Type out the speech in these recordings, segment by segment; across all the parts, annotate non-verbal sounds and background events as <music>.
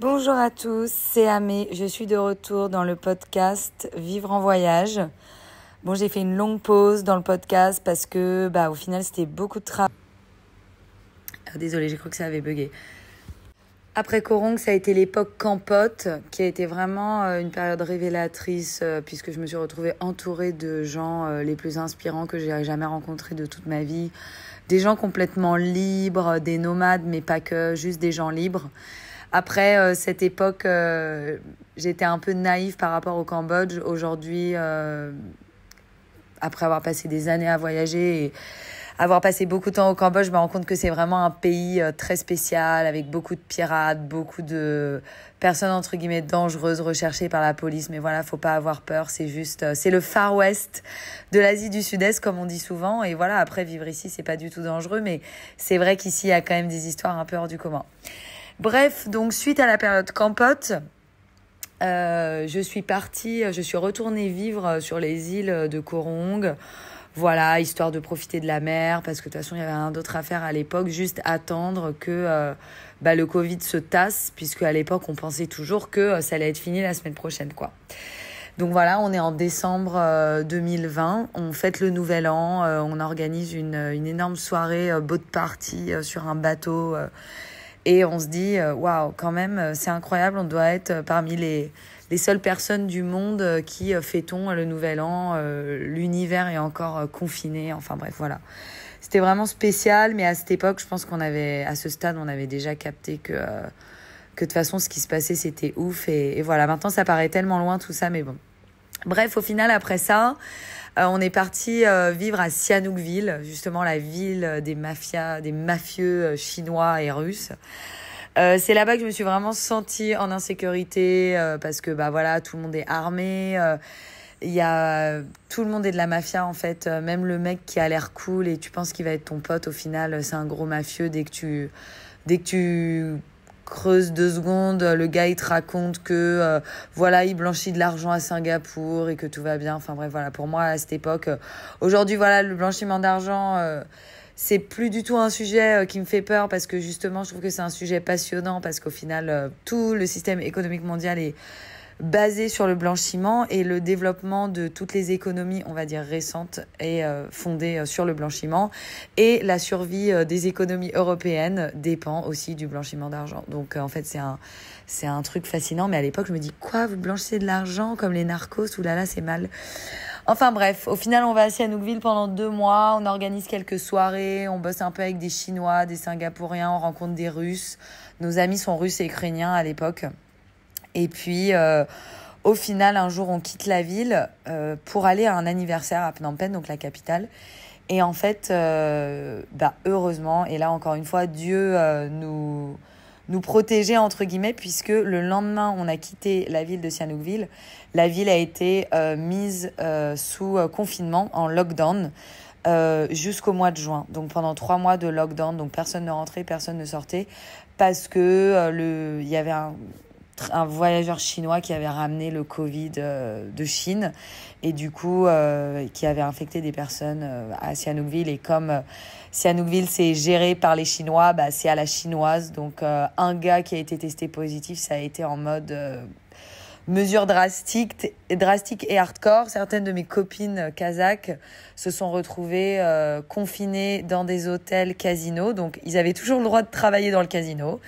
Bonjour à tous, c'est Amé. Je suis de retour dans le podcast Vivre en voyage. Bon, j'ai fait une longue pause dans le podcast parce que, bah, au final, c'était beaucoup de travail. Ah, désolée, j'ai cru que ça avait bugué. Après Korong, ça a été l'époque Campote, qui a été vraiment euh, une période révélatrice, euh, puisque je me suis retrouvée entourée de gens euh, les plus inspirants que j'ai jamais rencontrés de toute ma vie. Des gens complètement libres, des nomades, mais pas que, juste des gens libres. Après, euh, cette époque, euh, j'étais un peu naïve par rapport au Cambodge. Aujourd'hui, euh, après avoir passé des années à voyager et avoir passé beaucoup de temps au Cambodge, je me rends compte que c'est vraiment un pays très spécial, avec beaucoup de pirates, beaucoup de personnes, entre guillemets, dangereuses, recherchées par la police. Mais voilà, faut pas avoir peur, c'est juste... C'est le Far West de l'Asie du Sud-Est, comme on dit souvent. Et voilà, après, vivre ici, c'est pas du tout dangereux, mais c'est vrai qu'ici, il y a quand même des histoires un peu hors du commun. Bref, donc suite à la période campote, euh, je suis partie, je suis retournée vivre euh, sur les îles de Korong. Voilà, histoire de profiter de la mer, parce que de toute façon, il y avait rien d'autre à faire à l'époque, juste attendre que euh, bah, le Covid se tasse, puisque à l'époque, on pensait toujours que ça allait être fini la semaine prochaine, quoi. Donc voilà, on est en décembre 2020, on fête le nouvel an, on organise une, énorme soirée, de party sur un bateau et on se dit, euh, waouh, quand même, euh, c'est incroyable, on doit être euh, parmi les, les seules personnes du monde qui fêtons le nouvel an. L'univers est encore confiné. Enfin bref, voilà. C'était vraiment spécial, mais à cette époque, je pense qu'on avait, à ce stade, on avait déjà capté que, que de toute façon, ce qui se passait, c'était ouf. Et, et voilà, maintenant, ça paraît tellement loin tout ça, mais bon. Bref, au final, après ça, euh, on est parti euh, vivre à Sianoukville, justement la ville des mafias, des mafieux euh, chinois et russes. c'est là-bas que je me suis vraiment sentie en insécurité parce que bah voilà tout le monde est armé il y a tout le monde est de la mafia en fait même le mec qui a l'air cool et tu penses qu'il va être ton pote au final c'est un gros mafieux dès que tu dès que tu creuse deux secondes, euh, le gars il te raconte que euh, voilà il blanchit de l'argent à Singapour et que tout va bien. Enfin bref voilà pour moi à cette époque, euh, aujourd'hui voilà le blanchiment d'argent c'est plus du tout un sujet qui me fait peur parce que justement je trouve que c'est un sujet passionnant parce qu'au final tout le système économique mondial est basé sur le blanchiment et le développement de toutes les économies, on va dire récentes, et euh, fondées euh, sur le blanchiment. Et la survie euh, des économies européennes dépend aussi du blanchiment d'argent. Donc en fait, c'est un, c'est un truc fascinant. Mais à l'époque, je me dis quoi, vous blanchissez de l'argent comme les narcos ou là là, c'est mal. Enfin bref, au final, on va à Sihanoukville pendant deux mois. On organise quelques soirées. On bosse un peu avec des Chinois, des Singapouriens. On rencontre des Russes. Nos amis sont russes et ukrainiens à l'époque. Et puis, euh, au final, un jour, on quitte la ville euh, pour aller à un anniversaire à Phnom donc la capitale. Et en fait, euh, bah, heureusement, et là encore une fois, Dieu euh, nous, nous protégeait, entre guillemets, puisque le lendemain, on a quitté la ville de Sihanoukville. La ville a été euh, mise euh, sous confinement, en lockdown. Euh, jusqu'au mois de juin. Donc pendant trois mois de lockdown, donc personne ne rentrait, personne ne sortait, parce que le, il y avait un, un voyageur chinois qui avait ramené le Covid euh, de Chine et du coup euh, qui avait infecté des personnes euh, à Sihanoukville. Et comme Sihanoukville c'est géré par les Chinois, bah, c'est à la chinoise. Donc un gars qui a été testé positif, ça a été en mode mesure drastique, drastique et hardcore. Certaines de mes copines kazakhs se sont retrouvées confinées dans des hôtels casinos. Donc ils avaient toujours le droit de travailler dans le casino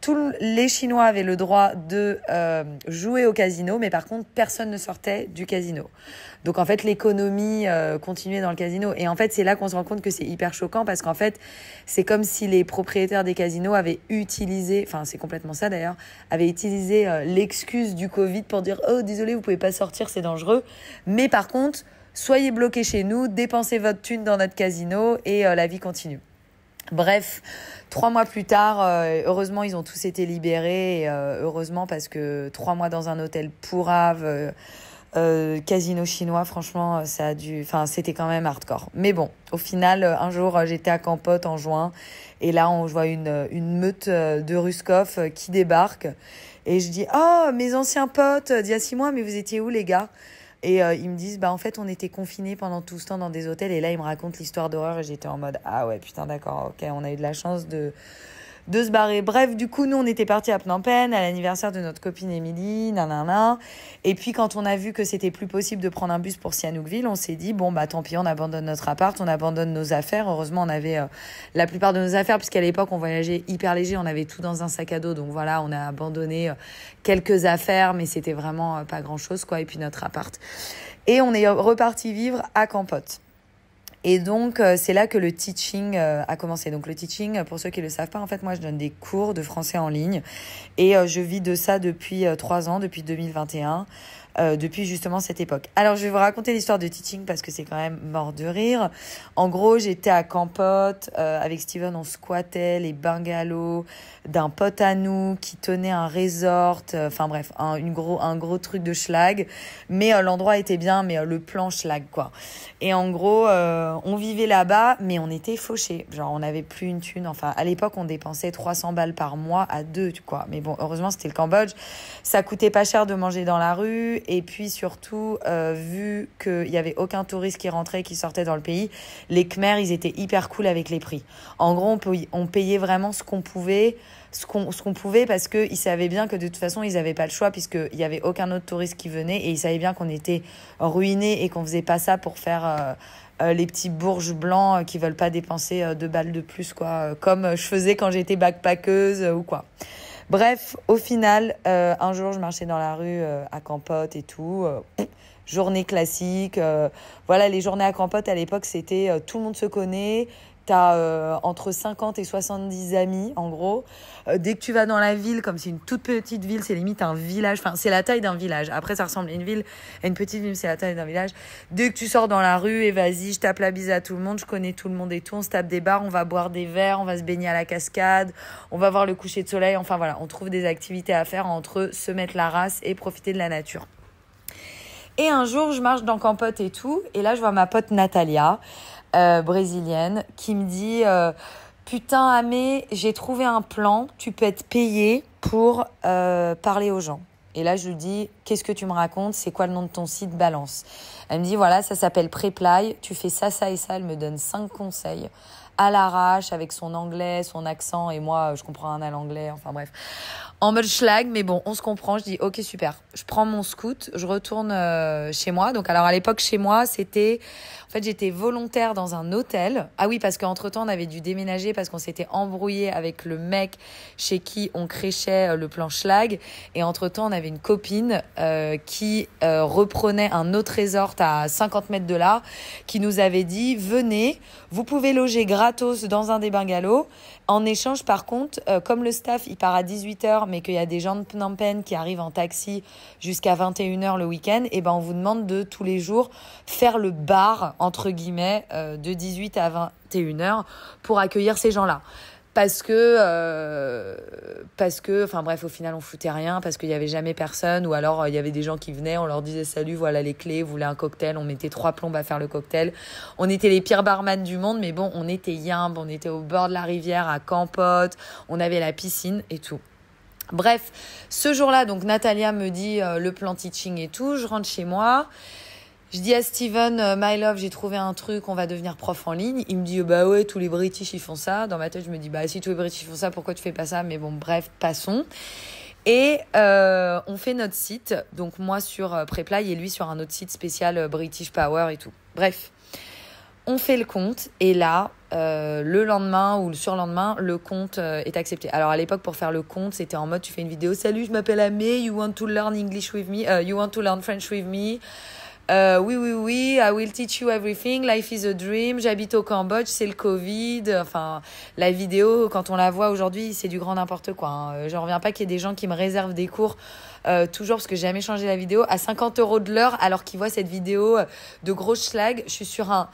tous les Chinois avaient le droit de euh, jouer au casino, mais par contre, personne ne sortait du casino. Donc en fait, l'économie euh, continuait dans le casino. Et en fait, c'est là qu'on se rend compte que c'est hyper choquant parce qu'en fait, c'est comme si les propriétaires des casinos avaient utilisé, enfin c'est complètement ça d'ailleurs, avaient utilisé euh, l'excuse du Covid pour dire oh désolé, vous pouvez pas sortir, c'est dangereux. Mais par contre, soyez bloqués chez nous, dépensez votre thune dans notre casino et la vie continue. Bref, trois mois plus tard, euh, heureusement, ils ont tous été libérés. Euh, heureusement, parce que trois mois dans un hôtel pourrave, euh, casino chinois, franchement, ça a dû. Enfin, c'était quand même hardcore. Mais bon, au final, un jour, j'étais à Campote en juin. Et là, on, voit une, une meute de Ruskov qui débarque. Et je dis Oh, mes anciens potes d'il y a six mois, mais vous étiez où, les gars et euh, ils me disent, bah en fait, on était confinés pendant tout ce temps dans des hôtels. Et là, ils me racontent l'histoire d'horreur et j'étais en mode, ah ouais, putain, d'accord, ok, on a eu de la chance de de se barrer. Bref, du coup, nous, on était partis à Phnom Penh à l'anniversaire de notre copine Émilie, nanana. Et puis, quand on a vu que c'était plus possible de prendre un bus pour Sihanoukville, on s'est dit, bon, bah tant pis, on abandonne notre appart, on abandonne nos affaires. Heureusement, on avait euh, la plupart de nos affaires, puisqu'à l'époque, on voyageait hyper léger, on avait tout dans un sac à dos. Donc voilà, on a abandonné euh, quelques affaires, mais c'était vraiment euh, pas grand-chose, quoi. Et puis notre appart. Et on est reparti vivre à Campote. Et donc, euh, c'est là que le teaching euh, a commencé. Donc, le teaching, pour ceux qui ne le savent pas, en fait, moi, je donne des cours de français en ligne. Et euh, je vis de ça depuis trois ans, depuis 2021. depuis justement cette époque. Alors je vais vous raconter l'histoire de teaching parce que c'est quand même mort de rire. En gros, j'étais à Campote avec Steven, on squattait les bungalows, d'un pote à nous qui tenait un resort, euh, enfin bref, un, une gros, un gros truc de schlag. Mais euh, l'endroit était bien, mais euh, le plan schlag quoi. Et en gros, on vivait là-bas, mais on était fauchés. Genre, on n'avait plus une thune. Enfin, à l'époque, on dépensait 300 balles par mois à deux, tu quoi. Mais bon, heureusement, c'était le Cambodge. Ça coûtait pas cher de manger dans la rue. Et puis surtout, euh, vu qu'il n'y avait aucun touriste qui rentrait, qui sortait dans le pays, les Khmer, ils étaient hyper cool avec les prix. En gros, on payait vraiment ce qu'on pouvait ce qu'on qu'on pouvait parce que ils savaient bien que de toute façon, ils n'avaient pas le choix puisqu'il n'y avait aucun autre touriste qui venait et ils savaient bien qu'on était ruinés et qu'on ne faisait pas ça pour faire euh, euh, les petits bourges blancs euh, qui veulent pas dépenser deux balles de plus, quoi, comme je faisais quand j'étais backpackeuse ou quoi. Bref, au final, un jour, je marchais dans la rue à Campote et tout. journée classique. voilà, les journées à Campote à l'époque, c'était tout le monde se connaît. Euh, entre 50 et 70 amis, en gros. Euh, dès que tu vas dans la ville, comme c'est une toute petite ville, c'est limite un village. Enfin, c'est la taille d'un village. Après, ça ressemble à une ville. une petite ville, c'est la taille d'un village. Dès que tu sors dans la rue, et vas-y, je tape la bise à tout le monde, je connais tout le monde et tout. On se tape des bars, on va boire des verres, on va se baigner à la cascade, on va voir le coucher de soleil. Enfin, voilà, on trouve des activités à faire entre se mettre la race et profiter de la nature. Et un jour, je marche dans Campote et tout. Et là, je vois ma pote Natalia. Euh, brésilienne qui me dit euh, Putain, Amé, j'ai trouvé un plan, tu peux être payé pour euh, parler aux gens. Et là, je lui dis Qu'est-ce que tu me racontes C'est quoi le nom de ton site Balance Elle me dit Voilà, ça s'appelle Preply. tu fais ça, ça et ça. Elle me donne cinq conseils à l'arrache avec son anglais, son accent et moi je comprends un à l'anglais, enfin bref. En mode schlag, mais bon, on se comprend, je dis OK super. Je prends mon scout je retourne chez moi. Donc alors à l'époque chez moi, c'était en fait, j'étais volontaire dans un hôtel. Ah oui, parce qu'entre-temps, on avait dû déménager parce qu'on s'était embrouillé avec le mec chez qui on créchait euh, le plan schlag. Et entre-temps, on avait une copine euh, qui euh, reprenait un autre resort à 50 mètres de là, qui nous avait dit, venez, vous pouvez loger gratos dans un des bungalows, en échange, par contre, euh, comme le staff, il part à 18h, mais qu'il y a des gens de Phnom Penh qui arrivent en taxi jusqu'à 21h le week-end, et eh ben on vous demande de tous les jours faire le bar, entre guillemets, euh, de 18 à 21h pour accueillir ces gens-là parce que euh, parce que enfin bref au final on foutait rien parce qu'il n'y avait jamais personne ou alors euh, il y avait des gens qui venaient on leur disait salut voilà les clés vous voulez un cocktail on mettait trois plombes à faire le cocktail on était les pires barman du monde mais bon on était yimbe on était au bord de la rivière à Campote on avait la piscine et tout bref ce jour-là donc Natalia me dit euh, le plan teaching et tout je rentre chez moi je dis à Steven, euh, my love, j'ai trouvé un truc, on va devenir prof en ligne. Il me dit, bah ouais, tous les British, ils font ça. Dans ma tête, je me dis, bah si tous les British font ça, pourquoi tu fais pas ça Mais bon, bref, passons. Et euh, on fait notre site, donc moi sur euh, Preply et lui sur un autre site spécial euh, British Power et tout. Bref, on fait le compte et là, euh, le lendemain ou le surlendemain, le compte est accepté. Alors à l'époque, pour faire le compte, c'était en mode tu fais une vidéo, salut, je m'appelle Amé, you want to learn English with me, you want to learn French with me. Euh, oui, oui, oui, I will teach you everything, life is a dream, j'habite au Cambodge, c'est le Covid. Enfin, la vidéo, quand on la voit aujourd'hui, c'est du grand n'importe quoi. Hein. Euh, je reviens pas qu'il y ait des gens qui me réservent des cours, euh, toujours parce que j'ai jamais changé la vidéo, à 50 euros de l'heure, alors qu'ils voient cette vidéo de gros schlag. Je suis sur un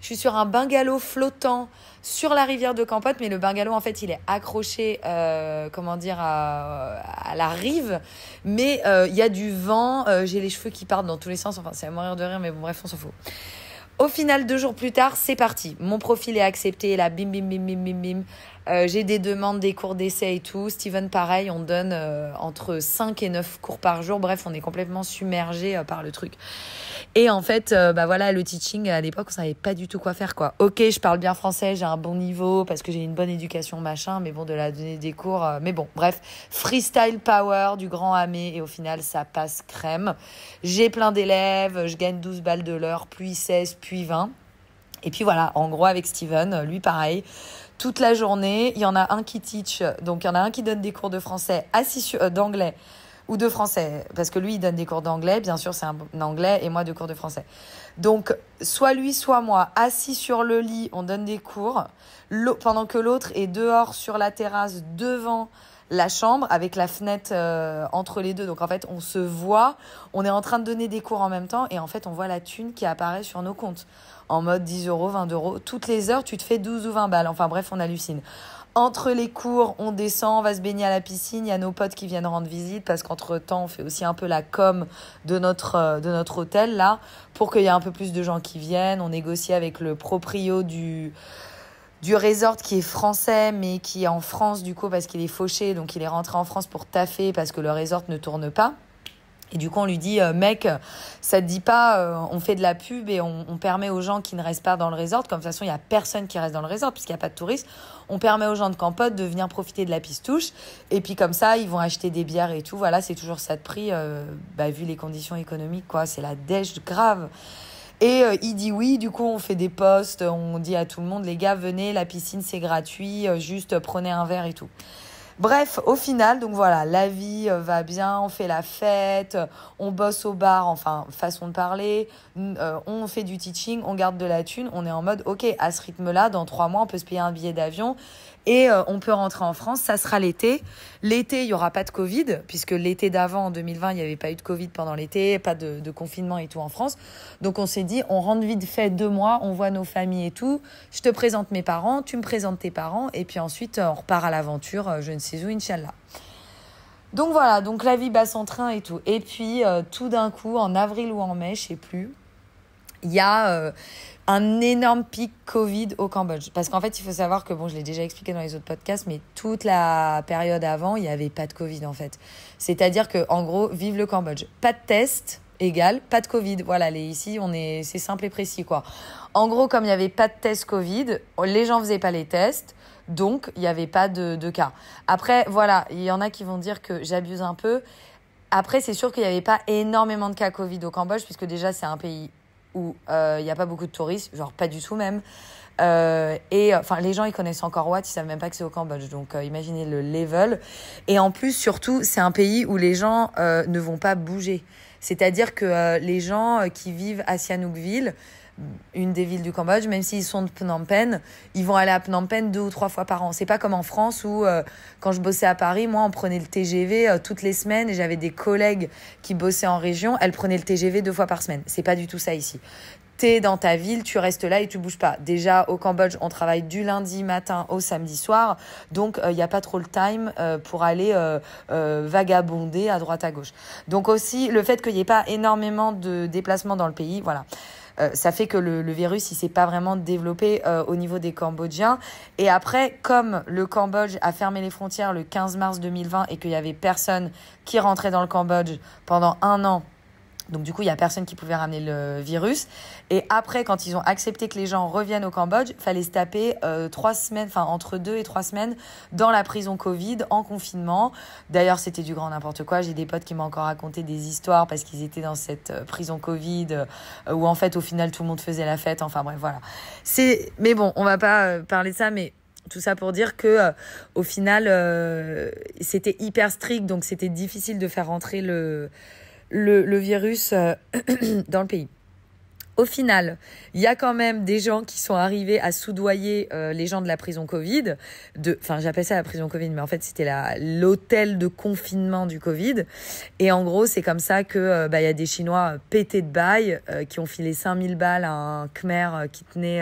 je suis sur un bungalow flottant sur la rivière de Campote, mais le bungalow, en fait, il est accroché, euh, comment dire, à, la rive. Mais euh, il y a du vent, euh, j'ai les cheveux qui partent dans tous les sens. Enfin, c'est à mourir de rire, mais bon, bref, on s'en fout. Au final, deux jours plus tard, c'est parti. Mon profil est accepté. Et là, bim, bim, bim, bim, bim, bim. Euh, j'ai des demandes, des cours d'essai et tout. Steven, pareil, on donne euh, entre 5 et 9 cours par jour. Bref, on est complètement submergé euh, par le truc. Et en fait, bah voilà, le teaching, à l'époque, on savait pas du tout quoi faire, quoi. Ok, je parle bien français, j'ai un bon niveau parce que j'ai une bonne éducation, machin, mais bon, de la donner des cours. mais bon, bref, freestyle power du grand amé et au final, ça passe crème. J'ai plein d'élèves, je gagne 12 balles de l'heure, puis 16, puis 20. Et puis voilà, en gros avec Steven, lui pareil, toute la journée. Il y en a un qui teach, donc il y en a un qui donne des cours de français, assis euh, d'anglais ou de français, parce que lui, il donne des cours d'anglais, bien sûr, c'est un, anglais, et moi, de cours de français. Donc, soit lui, soit moi, assis sur le lit, on donne des cours, pendant que l'autre est dehors sur la terrasse, devant la chambre avec la fenêtre euh, entre les deux. Donc en fait, on se voit, on est en train de donner des cours en même temps et en fait, on voit la thune qui apparaît sur nos comptes en mode 10 euros, 20 euros. Toutes les heures, tu te fais 12 ou 20 balles. Enfin bref, on hallucine. Entre les cours, on descend, on va se baigner à la piscine. Il y a nos potes qui viennent rendre visite parce qu'entre temps, on fait aussi un peu la com de notre euh, de notre hôtel là pour qu'il y ait un peu plus de gens qui viennent. On négocie avec le proprio du du resort qui est français, mais qui est en France du coup parce qu'il est fauché, donc il est rentré en France pour taffer parce que le resort ne tourne pas. Et du coup, on lui dit, euh, mec, ça te dit pas, euh, on fait de la pub et on, permet aux gens qui ne restent pas dans le resort, comme de toute façon, il n'y a personne qui reste dans le resort puisqu'il n'y a pas de touristes, on permet aux gens de Campote de venir profiter de la pistouche. Et puis comme ça, ils vont acheter des bières et tout. Voilà, c'est toujours ça de prix, euh, bah, vu les conditions économiques, quoi. C'est la dèche grave. Et euh, il dit oui, du coup on fait des postes, on dit à tout le monde, les gars, venez, la piscine c'est gratuit, euh, juste euh, prenez un verre et tout. Bref, au final, donc voilà, la vie va bien, on fait la fête, on bosse au bar, enfin, façon de parler, on fait du teaching, on garde de la thune, on est en mode, ok, à ce rythme-là, dans trois mois, on peut se payer un billet d'avion et euh, on peut rentrer en France, ça sera l'été. L'été, il n'y aura pas de Covid, puisque l'été d'avant, en 2020, il n'y avait pas eu de Covid pendant l'été, pas de, confinement et tout en France. Donc on s'est dit, on rentre vite fait deux mois, on voit nos familles et tout. Je te présente mes parents, tu me présentes tes parents, et puis ensuite euh, on repart à l'aventure, euh, je ne sais où, Inch'Allah. Donc voilà, donc la vie basse en train et tout. Et puis tout d'un coup, en avril ou en mai, je sais plus, il y a un énorme pic Covid au Cambodge. Parce qu'en fait, il faut savoir que, bon, je l'ai déjà expliqué dans les autres podcasts, mais toute la période avant, il n'y avait pas de Covid, en fait. C'est-à-dire que, en gros, vive le Cambodge. Pas de test égal, pas de Covid. Voilà, les, ici, on est, c'est simple et précis, quoi. En gros, comme il n'y avait pas de test Covid, les gens faisaient pas les tests. Donc, il n'y avait pas de, de cas. Après, voilà, il y en a qui vont dire que j'abuse un peu. Après, c'est sûr qu'il n'y avait pas énormément de cas Covid au Cambodge, puisque déjà, c'est un pays où il euh, n'y a pas beaucoup de touristes, genre pas du tout même. Euh, et euh, enfin, les gens ils connaissent encore Watt, ils savent même pas que c'est au Cambodge. Donc, imaginez le level. Et en plus, surtout, c'est un pays où les gens ne vont pas bouger. C'est-à-dire que les gens qui vivent à Sihanoukville, une des villes du Cambodge, même s'ils sont de Phnom Penh, ils vont aller à Phnom Penh deux ou trois fois par an. C'est pas comme en France où, euh, quand je bossais à Paris, moi, on prenait le TGV euh, toutes les semaines et j'avais des collègues qui bossaient en région, elles prenaient le TGV deux fois par semaine. C'est pas du tout ça ici. T'es dans ta ville, tu restes là et tu bouges pas. Déjà, au Cambodge, on travaille du lundi matin au samedi soir, donc il euh, n'y a pas trop le time pour aller vagabonder à droite à gauche. Donc aussi, le fait qu'il n'y ait pas énormément de déplacements dans le pays, voilà. Euh, ça fait que le, virus, il s'est pas vraiment développé euh, au niveau des Cambodgiens. Et après, comme le Cambodge a fermé les frontières le 15 mars 2020 et qu'il y avait personne qui rentrait dans le Cambodge pendant un an donc du coup, il n'y a personne qui pouvait ramener le virus. Et après, quand ils ont accepté que les gens reviennent au Cambodge, fallait se taper euh, trois semaines, enfin entre deux et trois semaines dans la prison Covid, en confinement. D'ailleurs, c'était du grand n'importe quoi. J'ai des potes qui m'ont encore raconté des histoires parce qu'ils étaient dans cette euh, prison Covid euh, où en fait, au final, tout le monde faisait la fête. Enfin bref, voilà. C'est. Mais bon, on va pas parler de ça, mais tout ça pour dire que au final c'était hyper strict donc c'était difficile de faire rentrer le le, virus euh, <clears throat> dans le pays. Au final, il y a quand même des gens qui sont arrivés à soudoyer euh, les gens de la prison Covid. De, enfin, j'appelle ça la prison Covid, mais en fait, c'était l'hôtel de confinement du Covid. Et en gros, c'est comme ça que euh, bah, y a des Chinois pétés de bail qui ont filé 5000 balles à un Khmer qui tenait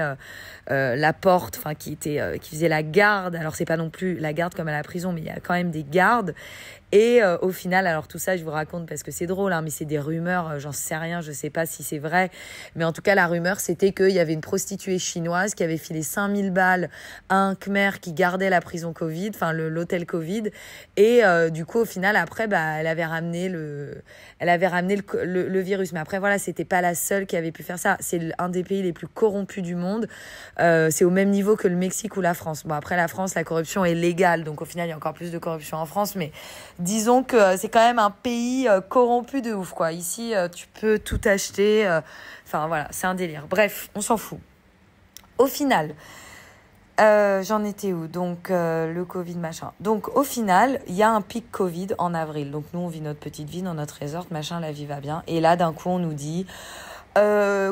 la porte, enfin qui qui faisait la garde. Alors, c'est pas non plus la garde comme à la prison, mais il y a quand même des gardes. Et euh, au final, alors tout ça, je vous raconte parce que c'est drôle, hein, mais c'est des rumeurs, euh, j'en sais rien, je sais pas si c'est vrai. Mais en tout cas, la rumeur, c'était qu'il y avait une prostituée chinoise qui avait filé 5000 balles à un Khmer qui gardait la prison Covid, enfin l'hôtel Covid. Et euh, du coup, au final, après, bah, elle avait ramené le, elle avait ramené le virus. Mais après, voilà, c'était pas la seule qui avait pu faire ça. C'est un des pays les plus corrompus du monde. c'est au même niveau que le Mexique ou la France. Bon, après, la France, la corruption est légale, donc au final, il y a encore plus de corruption en France, mais disons que euh, c'est quand même un pays euh, corrompu de ouf, quoi. Ici, euh, tu peux tout acheter. Enfin, voilà, c'est un délire. Bref, on s'en fout. Au final, j'en étais où Donc, le Covid, machin. Donc, au final, il y a un pic Covid en avril. Donc, nous, on vit notre petite vie dans notre resort, machin, la vie va bien. Et là, d'un coup, on nous dit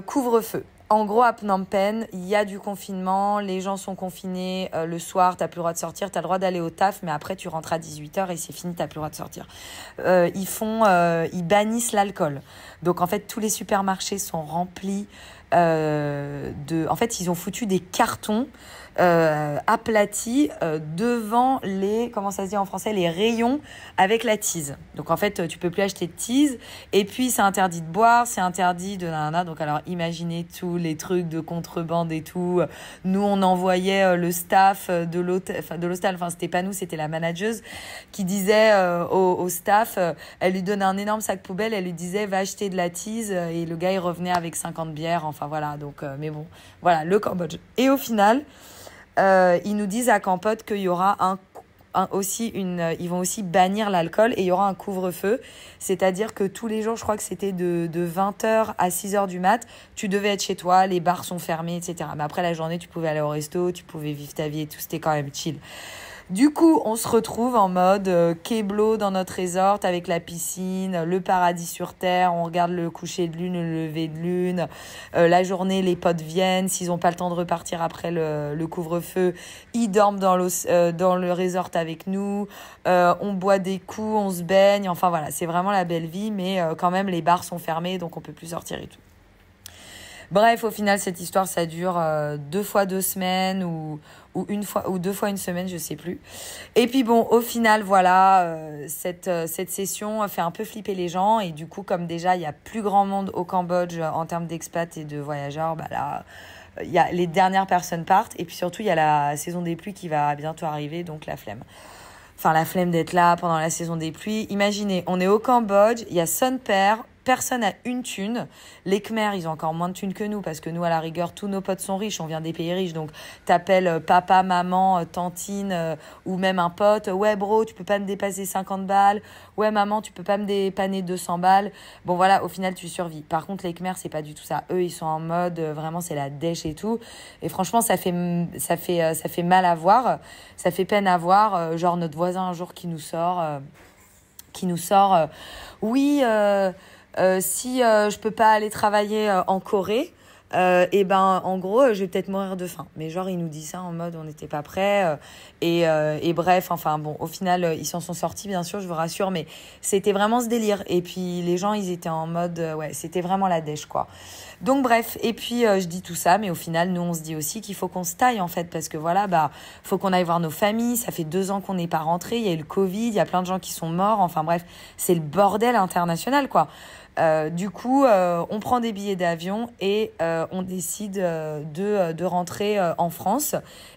couvre-feu. En gros, à Phnom Penh, il y a du confinement, les gens sont confinés, euh, le soir, t'as plus le droit de sortir, t'as le droit d'aller au taf, mais après, tu rentres à 18h et c'est fini, t'as plus le droit de sortir. Euh, ils font, euh, ils bannissent l'alcool. Donc, en fait, tous les supermarchés sont remplis de... En fait, ils ont foutu des cartons euh, aplati euh, devant les, comment ça se dit en français, les rayons avec la tise. Donc en fait, euh, tu peux plus acheter de tise. Et puis c'est interdit de boire, c'est interdit de Donc alors imaginez tous les trucs de contrebande et tout. Nous on envoyait le staff de l'hôtel, enfin de l'hostel, enfin c'était pas nous, c'était la manageuse qui disait au, staff, elle lui donnait un énorme sac poubelle, elle lui disait va acheter de la tise. » et le gars il revenait avec 50 bières. Enfin voilà. Donc mais bon, voilà le Cambodge. Et au final. Euh, ils nous disent à Campote qu'il y aura un, aussi une, euh, ils vont aussi bannir l'alcool et il y aura un couvre-feu. C'est-à-dire que tous les jours, je crois que c'était de, de 20h à 6h du mat, tu devais être chez toi, les bars sont fermés, etc. Mais après la journée, tu pouvais aller au resto, tu pouvais vivre ta vie et tout, c'était quand même chill. Du coup, on se retrouve en mode euh, dans notre resort avec la piscine, le paradis sur terre, on regarde le coucher de lune, le lever de lune. Euh, la journée, les potes viennent, s'ils n'ont pas le temps de repartir après le, couvre-feu, ils dorment dans, euh, dans le resort avec nous. on boit des coups, on se baigne. Enfin voilà, c'est vraiment la belle vie, mais quand même, les bars sont fermés, donc on peut plus sortir et tout. Bref, au final, cette histoire, ça dure deux fois deux semaines où ou une fois ou deux fois une semaine, je sais plus. Et puis bon, au final, voilà, euh, cette, euh, cette session fait un peu flipper les gens et du coup, comme déjà il y a plus grand monde au Cambodge euh, en termes d'expats et de voyageurs, bah là, il y a les dernières personnes partent et puis surtout il y a la saison des pluies qui va bientôt arriver, donc la flemme. Enfin, la flemme d'être là pendant la saison des pluies. Imaginez, on est au Cambodge, il y a sun Père, Personne a une thune. Les Khmers, ils ont encore moins de thunes que nous parce que nous, à la rigueur, tous nos potes sont riches. On vient des pays riches. Donc, t'appelles euh, papa, maman, euh, tantine euh, ou même un pote. Ouais, bro, tu peux pas me dépasser 50 balles. Ouais, maman, tu peux pas me dépanner 200 balles. Bon, voilà, au final, tu survis. Par contre, les Khmers, c'est pas du tout ça. Eux, ils sont en mode vraiment, c'est la dèche et tout. Et franchement, ça fait, mm, ça fait, ça fait mal à voir. Ça fait peine à voir. genre, notre voisin un jour qui nous sort, qui nous sort, oui, euh, si euh, je peux pas aller travailler euh, en Corée, et eh ben en gros je vais peut-être mourir de faim mais genre il nous dit ça en mode on n'était pas prêts et, et, bref enfin bon au final ils s'en sont sortis bien sûr je vous rassure mais c'était vraiment ce délire et puis les gens ils étaient en mode ouais c'était vraiment la dèche quoi donc bref et puis je dis tout ça mais au final nous on se dit aussi qu'il faut qu'on se taille en fait parce que voilà bah faut qu'on aille voir nos familles ça fait deux ans qu'on n'est pas rentré il y a eu le covid il y a plein de gens qui sont morts enfin bref c'est le bordel international quoi euh, du coup, euh, on prend des billets d'avion et euh, on décide de, de rentrer en France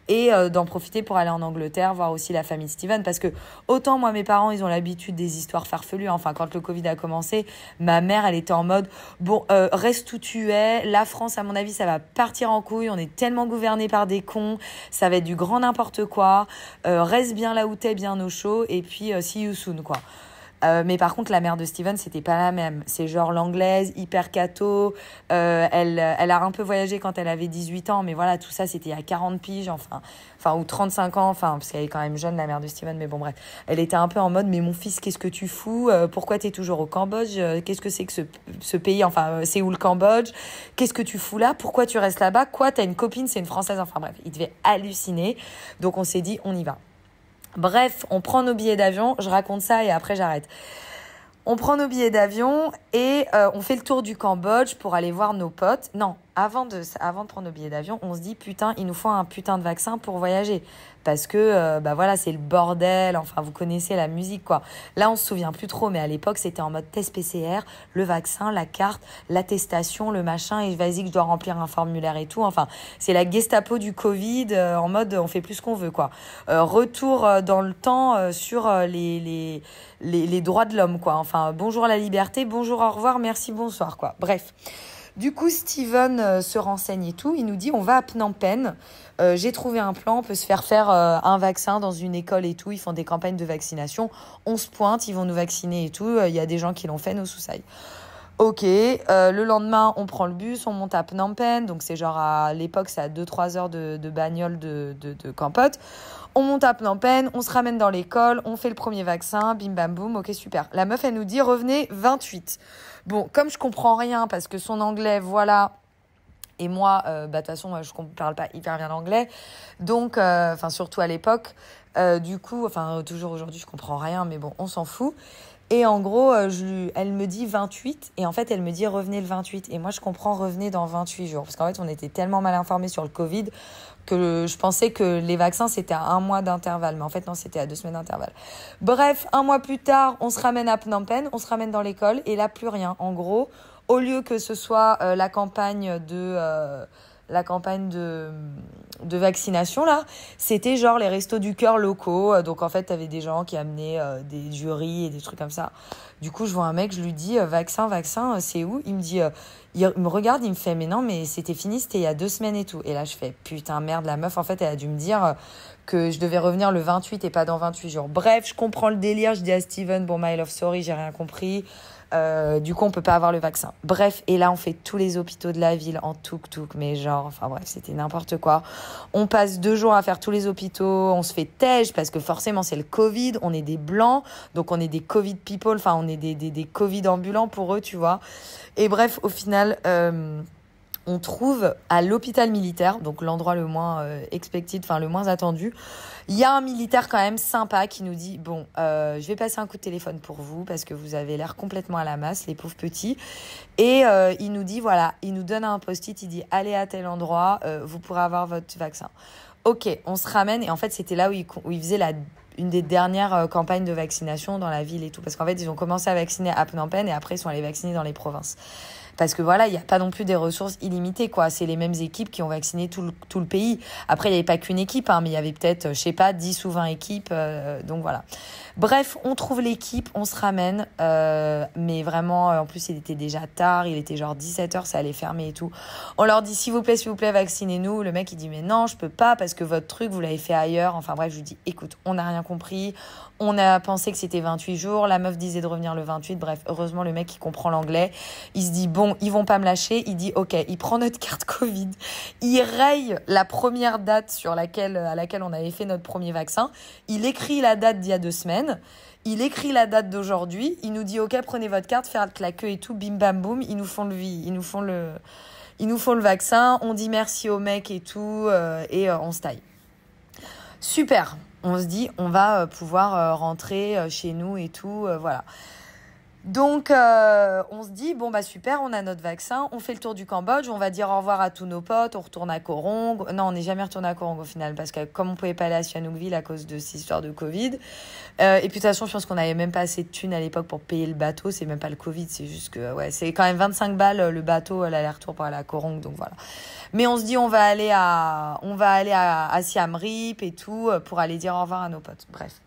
et d'en profiter pour aller en Angleterre, voir aussi la famille Steven. Parce que autant moi, mes parents, ils ont l'habitude des histoires farfelues. Hein. Enfin, quand le Covid a commencé, ma mère, elle était en mode bon, reste où tu es. La France, à mon avis, ça va partir en couille. On est tellement gouverné par des cons. Ça va être du grand n'importe quoi. reste bien là où t'es, bien au chaud. Et puis, si you soon, quoi. Euh, mais par contre, la mère de Steven, c'était pas la même. C'est genre l'anglaise, hyper cato. Euh, elle, a un peu voyagé quand elle avait 18 ans, mais voilà, tout ça, c'était à 40 piges, enfin, enfin, ou 35 ans, enfin, parce qu'elle est quand même jeune, la mère de Steven, mais bon, bref. Elle était un peu en mode, mais mon fils, qu'est-ce que tu fous euh, Pourquoi t'es toujours au Cambodge Qu'est-ce que c'est que ce, ce pays Enfin, c'est où le Cambodge Qu'est-ce que tu fous là Pourquoi tu restes là-bas Quoi T'as une copine, c'est une française Enfin, bref, il devait halluciner. Donc, on s'est dit, on y va. Bref, on prend nos billets d'avion, je raconte ça et après j'arrête. On prend nos billets d'avion et euh, on fait le tour du Cambodge pour aller voir nos potes. Non, avant de, avant de prendre nos billets d'avion, on se dit putain, il nous faut un putain de vaccin pour voyager. Parce que, ben bah voilà, c'est le bordel. Enfin, vous connaissez la musique, quoi. Là, on se souvient plus trop, mais à l'époque, c'était en mode test PCR, le vaccin, la carte, l'attestation, le machin, et vas-y que je dois remplir un formulaire et tout. Enfin, c'est la Gestapo du Covid, euh, en mode on fait plus ce qu'on veut, quoi. Euh, retour dans le temps sur les, les, les, les droits de l'homme, quoi. Enfin, bonjour la liberté, bonjour, au revoir, merci, bonsoir, quoi. Bref. Du coup, Steven euh, se renseigne et tout. Il nous dit on va à Phnom Penh. Euh, j'ai trouvé un plan. On peut se faire faire euh, un vaccin dans une école et tout. Ils font des campagnes de vaccination. On se pointe, ils vont nous vacciner et tout. Il y a des gens qui l'ont fait, nos sous Ok, le lendemain, on prend le bus, on monte à Phnom Penh. Donc, c'est genre à l'époque, c'est à 2-3 heures de, bagnole de, de, de on monte à en peine, on se ramène dans l'école, on fait le premier vaccin, bim bam boum, ok super. La meuf, elle nous dit revenez 28. Bon, comme je comprends rien parce que son anglais, voilà, et moi, euh, bah, de toute façon, je ne parle pas hyper bien l'anglais. Donc, euh, enfin, surtout à l'époque, euh, du coup, enfin, toujours aujourd'hui, je comprends rien, mais bon, on s'en fout. Et en gros, elle me dit 28, et en fait, elle me dit revenez le 28. Et moi, je comprends revenez dans 28 jours. Parce qu'en fait, on était tellement mal informés sur le Covid que je pensais que les vaccins c'était à un mois d'intervalle, mais en fait non, c'était à deux semaines d'intervalle. Bref, un mois plus tard, on se ramène à Phnom on se ramène dans l'école et là plus rien. En gros, au lieu que ce soit euh, la campagne de euh, la campagne de, de vaccination là, c'était genre les restos du cœur locaux. Euh, donc en fait, t'avais des gens qui amenaient euh, des jurys et des trucs comme ça. Du coup, je vois un mec, je lui dis euh, vaccin, vaccin, c'est où Il me dit, il me regarde, il me fait mais non, mais c'était fini, c'était il y a deux semaines et tout. Et là, je fais putain merde, la meuf en fait, elle a dû me dire que je devais revenir le 28 et pas dans 28 jours. Bref, je comprends le délire. Je dis à Steven, bon my love, sorry, j'ai rien compris. Euh, du coup, on peut pas avoir le vaccin. Bref, et là, on fait tous les hôpitaux de la ville en tuk-tuk, mais genre, enfin bref, c'était n'importe quoi. On passe deux jours à faire tous les hôpitaux, on se fait tège parce que forcément, c'est le Covid, on est des blancs, donc on est des Covid people, enfin, on est des, des, des Covid ambulants pour eux, tu vois. Et bref, au final, euh, on trouve à l'hôpital militaire, donc l'endroit le moins euh, expected, enfin le moins attendu, il y a un militaire quand même sympa qui nous dit bon, euh, je vais passer un coup de téléphone pour vous parce que vous avez l'air complètement à la masse, les pauvres petits. Et euh, il nous dit voilà, il nous donne un post-it, il dit allez à tel endroit, euh, vous pourrez avoir votre vaccin. Ok, on se ramène et en fait c'était là où il, où faisait la une des dernières campagnes de vaccination dans la ville et tout. Parce qu'en fait, ils ont commencé à vacciner à Phnom Penh et après, ils sont allés vacciner dans les provinces. Parce que voilà, il n'y a pas non plus des ressources illimitées, quoi. C'est les mêmes équipes qui ont vacciné tout le, tout le pays. Après, il n'y avait pas qu'une équipe, hein, mais il y avait peut-être, euh, je sais pas, 10 ou 20 équipes. Euh, donc voilà. Bref, on trouve l'équipe, on se ramène. Euh, mais vraiment, en plus, il était déjà tard, il était genre 17h, ça allait fermer et tout. On leur dit, s'il vous plaît, s'il vous plaît, vaccinez-nous. Le mec, il dit, mais non, je peux pas parce que votre truc, vous l'avez fait ailleurs. Enfin bref, je lui dis, écoute, on n'a rien compris. On a pensé que c'était 28 jours. La meuf disait de revenir le 28. Bref, heureusement, le mec, qui comprend l'anglais. Il se dit, bon, ils vont pas me lâcher. Il dit ok, il prend notre carte <laughs> Covid, il raye la première date sur laquelle, à laquelle on avait fait notre premier vaccin. Il écrit la date d'il y a deux semaines. Il écrit la date d'aujourd'hui. Il nous dit ok, prenez votre carte, faites la queue et tout. Bim bam boum, ils nous font le ils nous font le, ils nous font le vaccin. On dit merci au mec et tout euh, et euh, on se taille. Super. On se dit on va euh, pouvoir rentrer chez nous et tout. voilà. Donc, euh, on se dit, bon, bah super, on a notre vaccin, on fait le tour du Cambodge, on va dire au revoir à tous nos potes, on retourne à Korong. Non, on n'est jamais retourné à Korong au final, parce que comme on pouvait pas aller à Sihanoukville à cause de cette histoire de Covid, euh, et puis de toute façon, je pense qu'on n'avait même pas assez de thunes à l'époque pour payer le bateau, c'est même pas le Covid, c'est juste que, ouais, c'est quand même 25 balles euh, le bateau, l'aller-retour pour aller à Korong, donc voilà. Mais on se dit, on va aller à, on va aller à, à et tout, pour aller dire au revoir à nos potes, bref.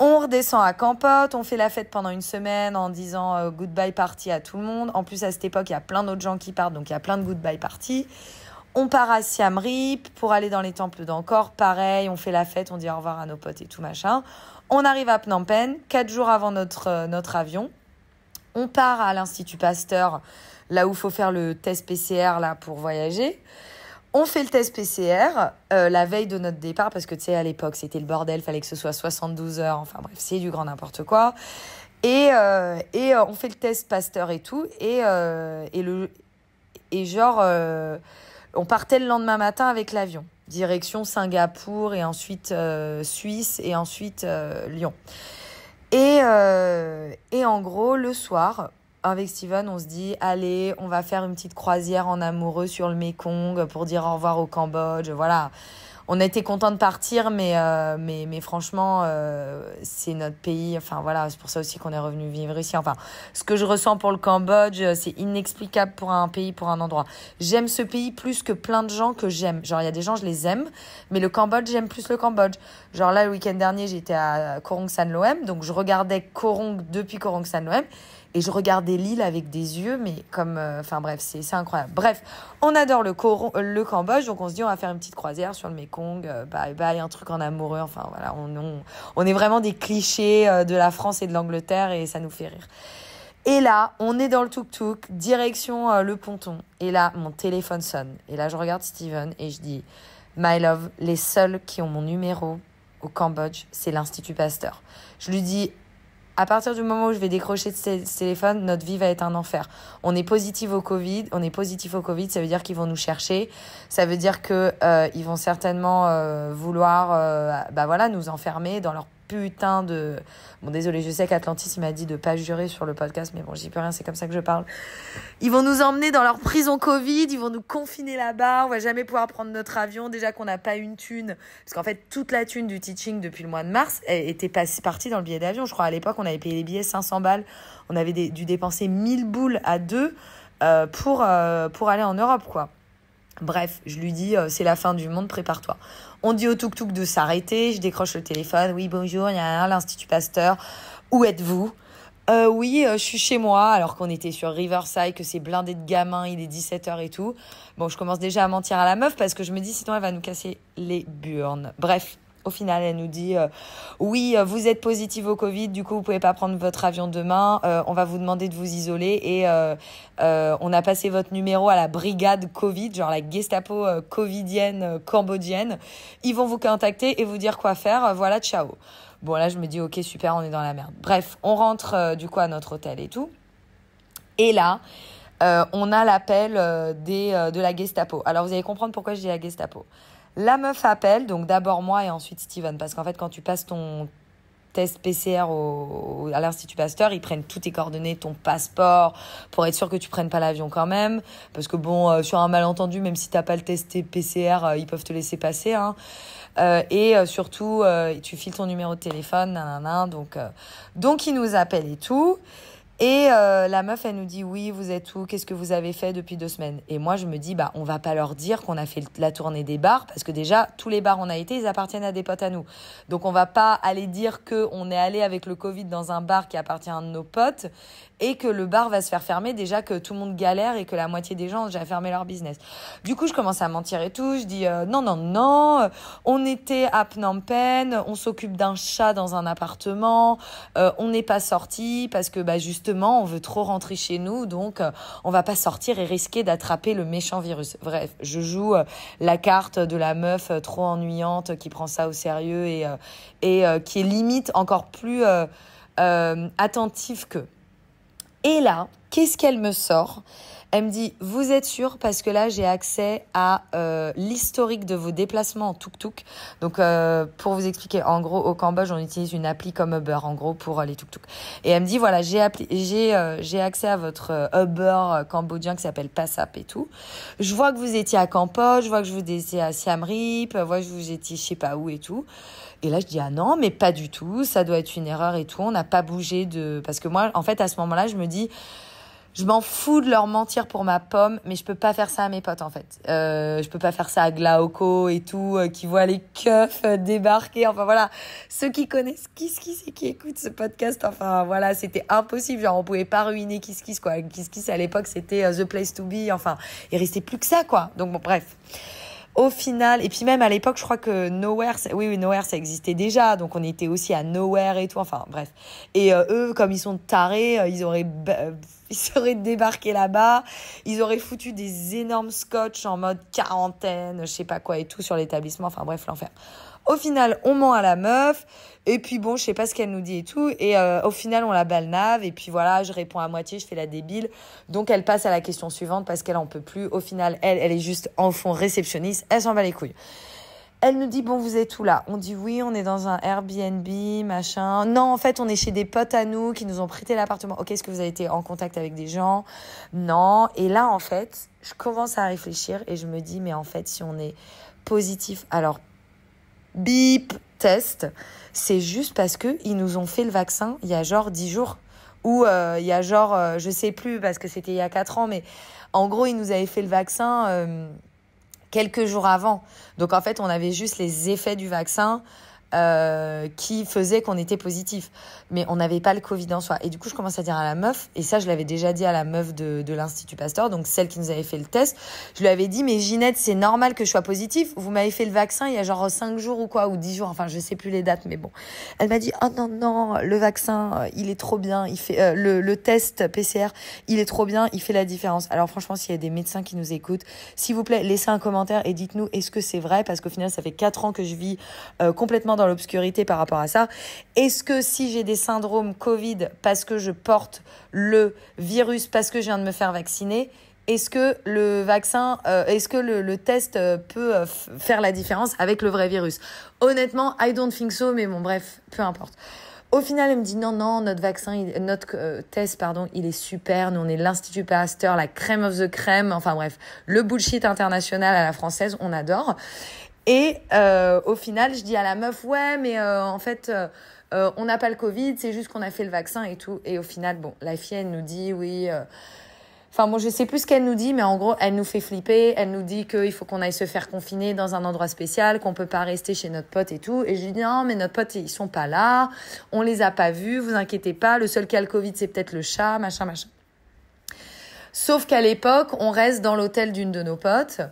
On redescend à Campote, on fait la fête pendant une semaine en disant euh, goodbye party à tout le monde. En plus, à cette époque, il y a plein d'autres gens qui partent, donc il y a plein de goodbye party. On part à Siam Reap pour aller dans les temples d'Angkor. Pareil, on fait la fête, on dit au revoir à nos potes et tout machin. On arrive à Phnom Penh, quatre jours avant notre, euh, notre avion. On part à l'Institut Pasteur, là où il faut faire le test PCR là, pour voyager. On fait le test PCR euh, la veille de notre départ parce que tu sais à l'époque c'était le bordel, fallait que ce soit 72 heures, enfin bref c'est du grand n'importe quoi. Et, euh, euh, on fait le test Pasteur et tout et, le et genre on partait le lendemain matin avec l'avion direction Singapour et ensuite Suisse et ensuite Lyon. Et, et en gros le soir avec Steven, on se dit allez, on va faire une petite croisière en amoureux sur le Mékong pour dire au revoir au Cambodge. Voilà. On a été contents de partir, mais, euh, mais, mais franchement, euh, c'est notre pays. Enfin voilà, c'est pour ça aussi qu'on est revenu vivre ici. Enfin, ce que je ressens pour le Cambodge, euh, c'est inexplicable pour un pays, pour un endroit. J'aime ce pays plus que plein de gens que j'aime. Genre, il y a des gens, je les aime, mais le Cambodge, j'aime plus le Cambodge. Genre là, le week-end dernier, j'étais à Korong San Loem, donc je regardais Korong depuis Korong San Loem. Et je regardais l'île avec des yeux, mais comme. Euh, enfin bref, c'est incroyable. Bref, on adore le, euh, le Cambodge, donc on se dit on va faire une petite croisière sur le Mekong, euh, bye bye, un truc en amoureux. Enfin voilà, on, on, est vraiment des clichés de la France et de l'Angleterre et ça nous fait rire. Et là, on est dans le tuk-tuk, direction le ponton. Et là, mon téléphone sonne. Et là, je regarde Steven et je dis My love, les seuls qui ont mon numéro au Cambodge, c'est l'Institut Pasteur. Je lui dis à partir du moment où je vais décrocher ce téléphone, notre vie va être un enfer. On est positif au Covid, on est positif au Covid, ça veut dire qu'ils vont nous chercher, ça veut dire que euh, ils vont certainement euh, vouloir, euh, bah voilà, nous enfermer dans leur putain de. Bon, désolé, je sais qu'Atlantis, m'a dit de pas jurer sur le podcast, mais bon, j'y peux rien, c'est comme ça que je parle. Ils vont nous emmener dans leur prison Covid, ils vont nous confiner là-bas, on va jamais pouvoir prendre notre avion. Déjà qu'on n'a pas une thune, parce qu'en fait, toute la thune du teaching depuis le mois de mars était partie dans le billet d'avion. Je crois à l'époque, on avait payé les billets 500 balles, on avait dû dépenser 1000 boules à deux euh, pour, euh, pour aller en Europe, quoi. Bref, je lui dis, euh, c'est la fin du monde, prépare-toi. On dit au tuk-tuk de s'arrêter, je décroche le téléphone, oui bonjour, il y a l'Institut Pasteur, où êtes-vous euh, oui, euh, je suis chez moi, alors qu'on était sur Riverside, que c'est blindé de gamins, il est 17h et tout. Bon, je commence déjà à mentir à la meuf parce que je me dis sinon elle va nous casser les burnes. Bref, au final, elle nous dit euh, oui, euh, vous êtes positive au Covid, du coup vous pouvez pas prendre votre avion demain. Euh, on va vous demander de vous isoler et on a passé votre numéro à la brigade Covid, genre la Gestapo covidienne cambodgienne. Ils vont vous contacter et vous dire quoi faire. Voilà, ciao. Bon là, je me dis ok super, on est dans la merde. Bref, on rentre du coup à notre hôtel et tout. Et là. on a l'appel des de la Gestapo. Alors vous allez comprendre pourquoi je dis la Gestapo la meuf appelle, donc d'abord moi et ensuite Steven, parce qu'en fait, quand tu passes ton test PCR au, à l'Institut Pasteur, ils prennent toutes tes coordonnées, ton passeport, pour être sûr que tu prennes pas l'avion quand même. Parce que bon, euh, sur un malentendu, même si t'as pas le test PCR, euh, ils peuvent te laisser passer. Hein. Euh, et surtout, tu files ton numéro de téléphone, donc, donc ils nous appellent et tout. Et euh, la meuf, elle nous dit Oui, vous êtes où Qu'est-ce que vous avez fait depuis deux semaines Et moi, je me dis Bah, on va pas leur dire qu'on a fait la tournée des bars, parce que déjà, tous les bars où on a été, ils appartiennent à des potes à nous. Donc, on va pas aller dire qu'on est allé avec le Covid dans un bar qui appartient à nos potes et que le bar va se faire fermer déjà que tout le monde galère et que la moitié des gens ont déjà fermé leur business. Du coup, je commence à mentir et tout. Je dis euh, non, non, non. Euh, on était à Phnom Penh, on s'occupe d'un chat dans un appartement. Euh, on n'est pas sorti parce que bah justement, on veut trop rentrer chez nous, donc on va pas sortir et risquer d'attraper le méchant virus. Bref, je joue la carte de la meuf trop ennuyante qui prend ça au sérieux et qui est limite encore plus attentive que. Et là, qu'est-ce qu'elle me sort elle me dit, vous êtes sûr parce que là, j'ai accès à euh, l'historique de vos déplacements en tuk-tuk. Donc, euh, pour vous expliquer, en gros, au Cambodge, on utilise une appli comme Uber, en gros, pour euh, les tuk-tuk. Et elle me dit, voilà, j'ai j'ai accès à votre Uber cambodgien qui s'appelle Passap et tout. Je vois que vous étiez à Cambodge, je vois que vous étiez à Siem Reap, je vois que vous étiez je sais pas où et tout. Et là, je dis, ah non, mais pas du tout, ça doit être une erreur et tout, on n'a pas bougé de... Parce que moi, en fait, à ce moment-là, je me dis je m'en fous de leur mentir pour ma pomme, mais je peux pas faire ça à mes potes en fait. Euh, je peux pas faire ça à Glauco et tout, euh, qui voient les keufs euh, débarquer. Enfin voilà, ceux qui connaissent Kiss Kiss et qui écoutent ce podcast, enfin voilà, c'était impossible. Genre on pouvait pas ruiner Kiss Kiss quoi. Kiss Kiss à l'époque c'était euh, the place to be. Enfin, il restait plus que ça quoi. Donc bon bref au final, et puis même à l'époque, je crois que Nowhere, oui, oui, Nowhere, ça existait déjà, donc on était aussi à Nowhere et tout, enfin bref. Et euh, eux, comme ils sont tarés, euh, ils auraient, <laughs> ils auraient débarqué là-bas, ils auraient foutu des énormes scotch en mode quarantaine, je sais pas quoi et tout sur l'établissement, enfin bref, l'enfer. Au final, on ment à la meuf. Et puis bon, je sais pas ce qu'elle nous dit et tout. Et euh, au final, on la balnave. Et puis voilà, je réponds à moitié, je fais la débile. Donc elle passe à la question suivante parce qu'elle en peut plus. Au final, elle, elle est juste en fond réceptionniste. Elle s'en va les couilles. Elle nous dit bon vous êtes où là On dit oui on est dans un Airbnb machin. Non en fait on est chez des potes à nous qui nous ont prêté l'appartement. Ok est-ce que vous avez été en contact avec des gens Non. Et là en fait je commence à réfléchir et je me dis mais en fait si on est positif alors bip test, c'est juste parce que ils nous ont fait le vaccin il y a genre dix jours ou euh, il y a genre euh, je sais plus parce que c'était il y a quatre ans mais en gros, ils nous avaient fait le vaccin euh, quelques jours avant. Donc en fait, on avait juste les effets du vaccin euh, qui faisait qu'on était positif. Mais on n'avait pas le Covid en soi. Et du coup, je commence à dire à la meuf, et ça, je l'avais déjà dit à la meuf de, l'Institut Pasteur, donc celle qui nous avait fait le test, je lui avais dit, mais Ginette, c'est normal que je sois positif. Vous m'avez fait le vaccin il y a genre 5 jours ou quoi, ou 10 jours, enfin, je sais plus les dates, mais bon. Elle m'a dit, oh non, non, le vaccin, euh, il est trop bien, il fait, euh, le, test PCR, il est trop bien, il fait la différence. Alors franchement, s'il y a des médecins qui nous écoutent, s'il vous plaît, laissez un commentaire et dites-nous, est-ce que c'est vrai? Parce qu'au final, ça fait 4 ans que je vis complètement dans l'obscurité par rapport à ça. Est-ce que si j'ai des syndromes Covid parce que je porte le virus, parce que je viens de me faire vacciner, est-ce que le vaccin, euh, est-ce que le, test euh, peut euh, faire la différence avec le vrai virus Honnêtement, I don't think so, mais bon, bref, peu importe. Au final, elle me dit non, non, notre vaccin, notre test, pardon, il est super. Nous, on est l'Institut Pasteur, la crème of the crème. Enfin bref, le bullshit international à la française, on adore. Et euh, au final, je dis à la meuf, ouais, mais euh, en fait, euh, euh, on n'a pas le Covid, c'est juste qu'on a fait le vaccin et tout. Et au final, bon, la fille, elle nous dit, oui. Euh, enfin, moi, bon, je sais plus ce qu'elle nous dit, mais en gros, elle nous fait flipper. Elle nous dit qu'il faut qu'on aille se faire confiner dans un endroit spécial, qu'on peut pas rester chez notre pote et tout. Et je lui dis, non, mais notre pote, ils sont pas là. On les a pas vus, vous inquiétez pas. Le seul qui a le Covid, c'est peut-être le chat, machin, machin. Sauf qu'à l'époque, on reste dans l'hôtel d'une de nos potes.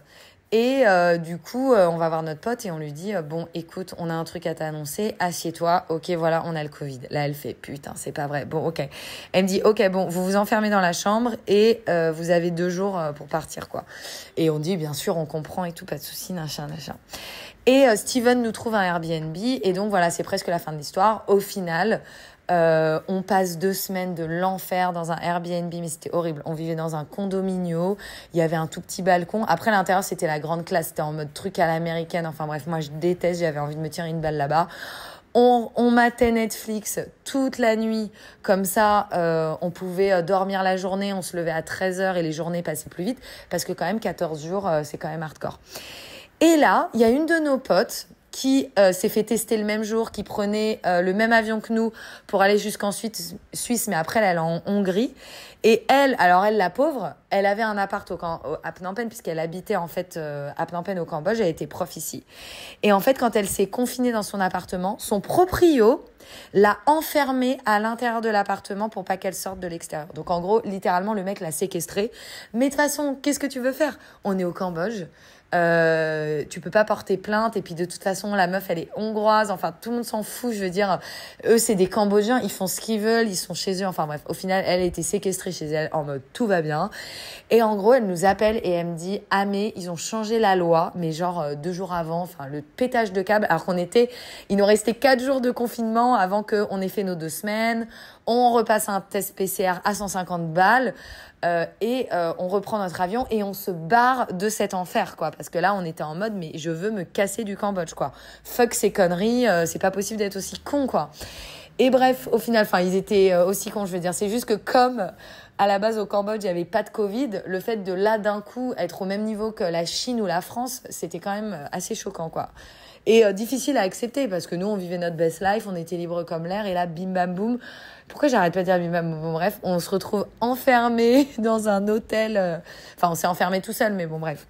Et euh, du coup, euh, on va voir notre pote et on lui dit euh, Bon, écoute, on a un truc à t'annoncer, assieds-toi, ok, voilà, on a le Covid. Là, elle fait Putain, c'est pas vrai. Bon, ok. Elle me dit Ok, bon, vous vous enfermez dans la chambre et vous avez deux jours pour partir, quoi. Et on dit Bien sûr, on comprend et tout, pas de souci, n'a machin Et Steven nous trouve un Airbnb et donc voilà, c'est presque la fin de l'histoire. Au final, euh, on passe deux semaines de l'enfer dans un Airbnb, mais c'était horrible. On vivait dans un condominio. Il y avait un tout petit balcon. Après, l'intérieur, c'était la grande classe. C'était en mode truc à l'américaine. Enfin bref, moi, je déteste. J'avais envie de me tirer une balle là-bas. On, on, matait Netflix toute la nuit. Comme ça, euh, on pouvait euh, dormir la journée. On se levait à 13h et les journées passaient plus vite. Parce que quand même, 14 jours, c'est quand même hardcore. Et là, il y a une de nos potes qui euh, s'est fait tester le même jour, qui prenait euh, le même avion que nous pour aller jusqu'en Suisse, mais après elle est en Hongrie. Et elle, alors elle, la pauvre, elle avait un appart au, à Phnom Penh puisqu'elle habitait en fait euh, à Phnom Penh au Cambodge, elle était prof ici. Et en fait, quand elle s'est confinée dans son appartement, son proprio l'a enfermée à l'intérieur de l'appartement pour pas qu'elle sorte de l'extérieur. Donc en gros, littéralement, le mec l'a séquestrée. Mais de toute façon, qu'est-ce que tu veux faire On est au Cambodge euh, tu peux pas porter plainte et puis de toute façon la meuf elle est hongroise enfin tout le monde s'en fout je veux dire eux c'est des cambodgiens ils font ce qu'ils veulent ils sont chez eux enfin bref au final elle a été séquestrée chez elle en mode tout va bien et en gros elle nous appelle et elle me dit ah mais ils ont changé la loi mais genre euh, deux jours avant enfin le pétage de câble alors qu'on était il nous restait quatre jours de confinement avant qu'on ait fait nos deux semaines on repasse un test PCR à 150 balles euh, et euh, on reprend notre avion et on se barre de cet enfer, quoi. Parce que là, on était en mode, mais je veux me casser du Cambodge, quoi. Fuck ces conneries, euh, c'est pas possible d'être aussi con, quoi. Et bref, au final, enfin, ils étaient aussi cons, je veux dire. C'est juste que comme à la base au Cambodge, il y avait pas de Covid, le fait de là d'un coup être au même niveau que la Chine ou la France, c'était quand même assez choquant, quoi. Et difficile à accepter parce que nous, on vivait notre best life, on était libre comme l'air, et là, bim bam boum, pourquoi j'arrête pas de dire mais Bon, bref, on se retrouve enfermé <laughs> dans un hôtel. Euh, enfin, on s'est enfermé tout seul, mais bon, bref.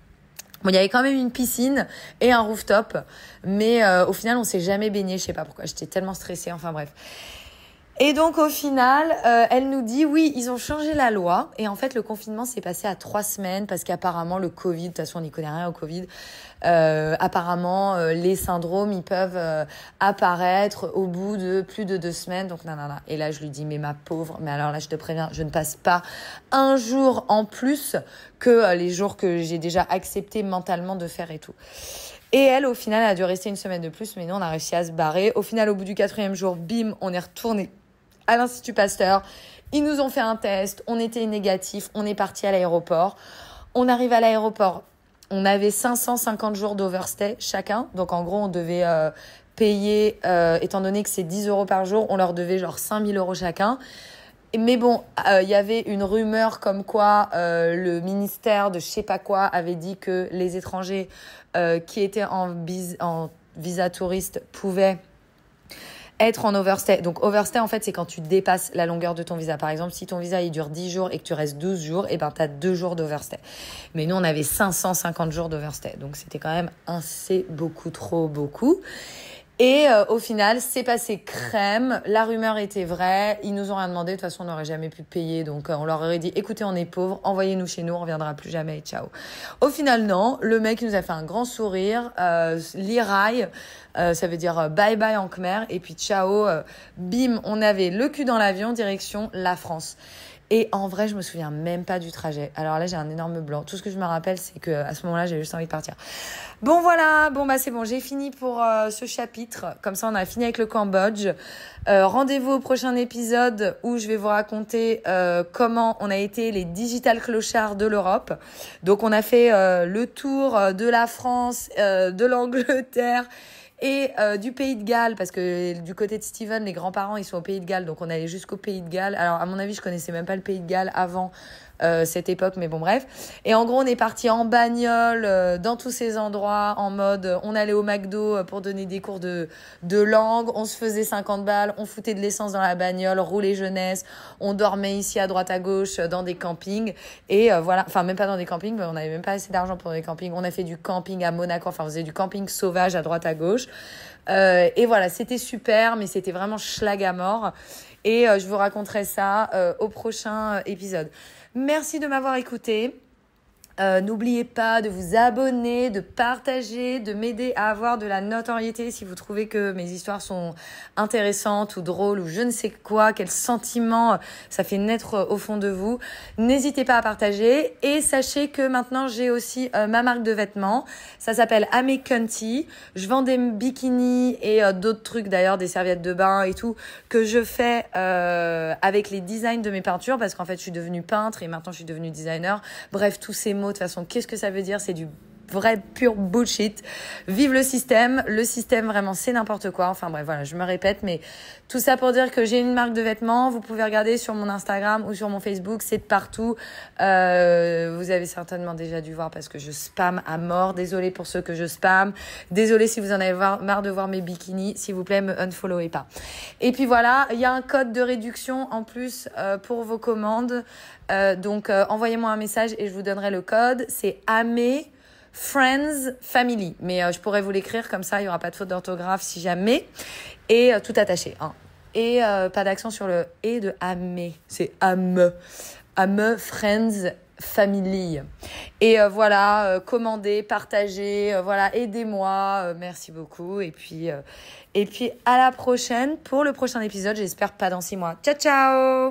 Bon, il y avait quand même une piscine et un rooftop, mais euh, au final, on s'est jamais baigné. Je sais pas pourquoi. J'étais tellement stressée. Enfin, bref. Et donc au final, euh, elle nous dit oui, ils ont changé la loi et en fait le confinement s'est passé à trois semaines parce qu'apparemment le Covid, de toute façon on n'y connaît rien au Covid, euh, apparemment, euh, les syndromes, ils peuvent euh, apparaître au bout de plus de deux semaines. Donc, non, Et là, je lui dis, mais ma pauvre, mais alors là, je te préviens, je ne passe pas un jour en plus que les jours que j'ai déjà accepté mentalement de faire et tout. Et elle, au final, a dû rester une semaine de plus, mais nous, on a réussi à se barrer. Au final, au bout du quatrième jour, bim, on est retourné à l'Institut Pasteur. Ils nous ont fait un test, on était négatif, on est parti à l'aéroport. On arrive à l'aéroport, on avait 550 jours d'overstay chacun. Donc en gros, on devait euh, payer, euh, étant donné que c'est 10 euros par jour, on leur devait genre 5000 euros chacun. Mais bon, euh, il y avait une rumeur comme quoi le ministère de je sais pas quoi avait dit que les étrangers qui étaient en, en visa touriste pouvaient être en overstay. Donc overstay en fait c'est quand tu dépasses la longueur de ton visa. Par exemple, si ton visa il dure 10 jours et que tu restes 12 jours, et eh ben tu as 2 jours d'overstay. Mais nous on avait 550 jours d'overstay. Donc c'était quand même assez beaucoup trop beaucoup. Et euh, au final, c'est passé crème. La rumeur était vraie. Ils nous ont rien demandé. De toute façon, on n'aurait jamais pu payer. Donc, euh, on leur aurait dit écoutez, on est pauvres. Envoyez-nous chez nous. On ne reviendra plus jamais. Ciao. Au final, non. Le mec nous a fait un grand sourire. Euh, L'irail, euh, ça veut dire bye bye en khmer. Et puis ciao. bim, on avait le cul dans l'avion direction la France. Et en vrai, je me souviens même pas du trajet. Alors là, j'ai un énorme blanc. Tout ce que je me rappelle, c'est que à ce moment-là, j'ai juste envie de partir. Bon voilà, bon bah c'est bon, j'ai fini pour euh, ce chapitre. Comme ça, on a fini avec le Cambodge. Euh, rendez-vous au prochain épisode où je vais vous raconter euh, comment on a été les digital clochards de l'Europe. Donc on a fait le tour de la France, de l'Angleterre et euh, du Pays de Galles, parce que du côté de Steven, les grands-parents, ils sont au Pays de Galles, donc on allait jusqu'au Pays de Galles. Alors, à mon avis, je connaissais même pas le Pays de Galles avant euh, cette époque, mais bon bref. Et en gros, on est parti en bagnole euh, dans tous ces endroits en mode euh, on allait au McDo pour donner des cours de, de langue, on se faisait 50 balles, on foutait de l'essence dans la bagnole, roulait jeunesse, on dormait ici à droite à gauche dans des campings et voilà, enfin même pas dans des campings, mais on n'avait même pas assez d'argent pour des campings. On a fait du camping à Monaco, enfin on faisait du camping sauvage à droite à gauche. et voilà, c'était super, mais c'était vraiment schlag à mort. Et je vous raconterai ça au prochain épisode. Merci de m'avoir écouté. Euh, n'oubliez pas de vous abonner, de partager, de m'aider à avoir de la notoriété si vous trouvez que mes histoires sont intéressantes ou drôles ou je ne sais quoi, quel sentiment ça fait naître au fond de vous. N'hésitez pas à partager et sachez que maintenant j'ai aussi euh, ma marque de vêtements. Ça s'appelle County Je vends des bikinis et euh, d'autres trucs d'ailleurs, des serviettes de bain et tout que je fais avec les designs de mes peintures parce qu'en fait je suis devenue peintre et maintenant je suis devenue designer. Bref, tous ces mots de toute façon, qu'est-ce que ça veut dire C'est du vrai pur bullshit. Vive le système. Le système, vraiment, c'est n'importe quoi. Enfin bref, voilà, je me répète, mais tout ça pour dire que j'ai une marque de vêtements. Vous pouvez regarder sur mon Instagram ou sur mon Facebook. C'est de partout. Euh, vous avez certainement déjà dû voir parce que je spam à mort. Désolée pour ceux que je spam. Désolé si vous en avez marre de voir mes bikinis. S'il vous plaît, me unfollowez pas. Et puis voilà, il y a un code de réduction en plus euh, pour vos commandes. Euh, donc, envoyez-moi un message et je vous donnerai le code. C'est AME. Friends Family. Mais euh, je pourrais vous l'écrire comme ça, il n'y aura pas de faute d'orthographe si jamais. Et euh, tout attaché. Hein. Et euh, pas d'accent sur le et de amé. C'est ame. Ame Friends Family. Et voilà, commandez, partagez, voilà, aidez-moi. merci beaucoup. Et puis, et puis à la prochaine pour le prochain épisode. J'espère pas dans six mois. Ciao, ciao